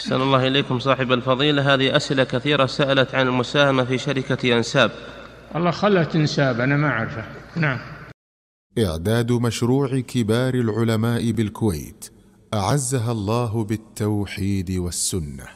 أحسن الله إليكم صاحب الفضيلة هذه أسئلة كثيرة سألت عن المساهمة في شركة أنساب الله خلت أنساب أنا ما أعرفه نعم إعداد مشروع كبار العلماء بالكويت أعزها الله بالتوحيد والسنة